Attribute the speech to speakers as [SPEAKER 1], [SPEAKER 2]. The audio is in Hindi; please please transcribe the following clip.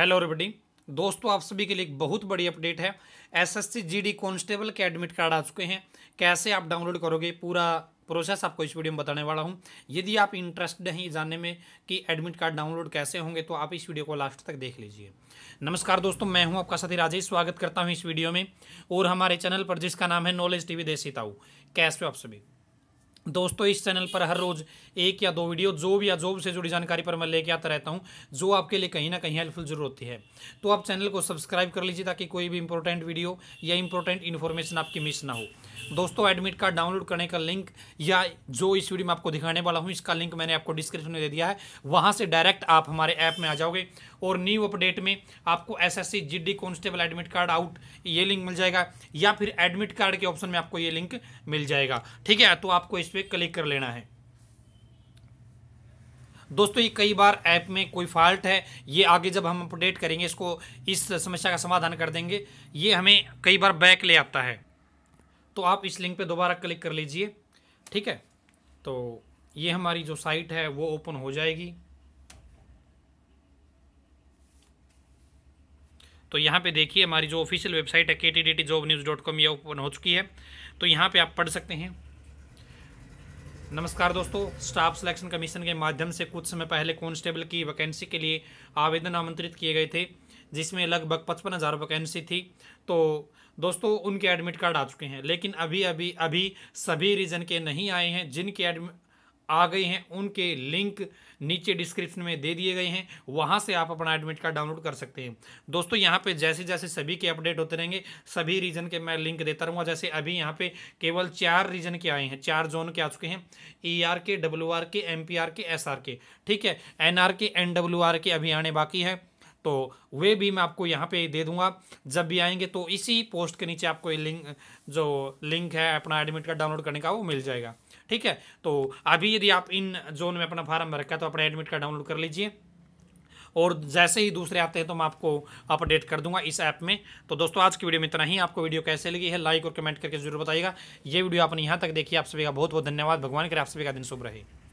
[SPEAKER 1] हेलो एवरीबॉडी दोस्तों आप सभी के लिए एक बहुत बड़ी अपडेट है एसएससी जीडी कांस्टेबल के एडमिट कार्ड आ चुके हैं कैसे आप डाउनलोड करोगे पूरा प्रोसेस आपको इस वीडियो में बताने वाला हूं यदि आप इंटरेस्टेड हैं जानने में कि एडमिट कार्ड डाउनलोड कैसे होंगे तो आप इस वीडियो को लास्ट तक देख लीजिए नमस्कार दोस्तों मैं हूं आपका साथी राजेश स्वागत करता हूं इस वीडियो में और हमारे चैनल पर जिसका नाम है नॉलेज टीवी देसी ताऊ कैसे हो आप सभी दोस्तों इस चैनल पर हर रोज़ एक या दो वीडियो जॉब या जॉब से जुड़ी जानकारी पर मैं लेके आता रहता हूँ जो आपके लिए कहीं ना कहीं हेल्पफुल जरूर होती है तो आप चैनल को सब्सक्राइब कर लीजिए ताकि कोई भी इंपॉर्टेंट वीडियो या इंपॉर्टेंट इन्फॉर्मेशन आपकी मिस ना हो दोस्तों एडमिट कार्ड डाउनलोड करने का लिंक या जो इस वीडियो में आपको दिखाने वाला हूँ इसका लिंक मैंने आपको डिस्क्रिप्शन में दे दिया है वहाँ से डायरेक्ट आप हमारे ऐप में आ जाओगे और न्यू अपडेट में आपको S S C constable admit card out ये लिंक मिल जाएगा या फिर एडमिट कार्ड के ऑप्शन में आपको ये लिंक मिल जाएगा ठीक है तो आपको इस पर पर क्लिक कर लेना है दोस्तों ये कई बार ऐप में कोई फॉल्ट है ये आगे जब हम अपडेट करेंगे इसको इस समस्या का समाधान कर देंगे ये हमें कई बार बैक ले आता है तो आप इस लिंक पे दोबारा क्लिक कर लीजिए ठीक है तो ये हमारी जो साइट है वो ओपन हो जाएगी तो यहाँ पे देखिए हमारी जो ऑफिशियल वेबसाइट है के T D T job news dot com ये ओपन हो चुकी है तो यहाँ पे आप पढ़ सकते हैं नमस्कार दोस्तों स्टाफ सिलेक्शन कमीशन के माध्यम से कुछ समय पहले कांस्टेबल की वैकेंसी के लिए आवेदन आमंत्रित किए गए थे जिसमें लगभग पचपन हज़ार वैकेंसी थी तो दोस्तों उनके एडमिट कार्ड आ चुके हैं लेकिन अभी अभी अभी सभी रीजन के नहीं आए हैं जिनके एडमिट आ गई हैं उनके लिंक नीचे डिस्क्रिप्शन में दे दिए गए हैं वहाँ से आप अपना एडमिट कार्ड डाउनलोड कर सकते हैं दोस्तों यहाँ पे जैसे जैसे सभी के अपडेट होते रहेंगे सभी रीजन के मैं लिंक देता रहूँगा जैसे अभी यहाँ पे केवल चार रीजन के आए हैं चार जोन के आ चुके हैं ई आर के डब्ल्यू आर के एम पी आर के एस आर के ठीक है एन आर के एन डब्ल्यू आर के अभी आने बाकी है तो वे भी मैं आपको यहाँ पे दे दूंगा जब भी आएंगे तो इसी पोस्ट के नीचे आपको ये लिंक जो लिंक है अपना एडमिट कार्ड डाउनलोड करने का वो मिल जाएगा ठीक है तो अभी यदि आप इन जोन में अपना फार्म रखा है तो अपना एडमिट कार्ड डाउनलोड कर लीजिए और जैसे ही दूसरे आते हैं तो मैं आपको अपडेट कर दूंगा इस ऐप में तो दोस्तों आज की वीडियो में इतना ही आपको वीडियो कैसे लगी है लाइक और कमेंट करके जरूर बताइएगा ये वीडियो आपने यहाँ तक देखिए आप सभी का बहुत बहुत धन्यवाद भगवान करे आप सभी का दिन शुभ रहे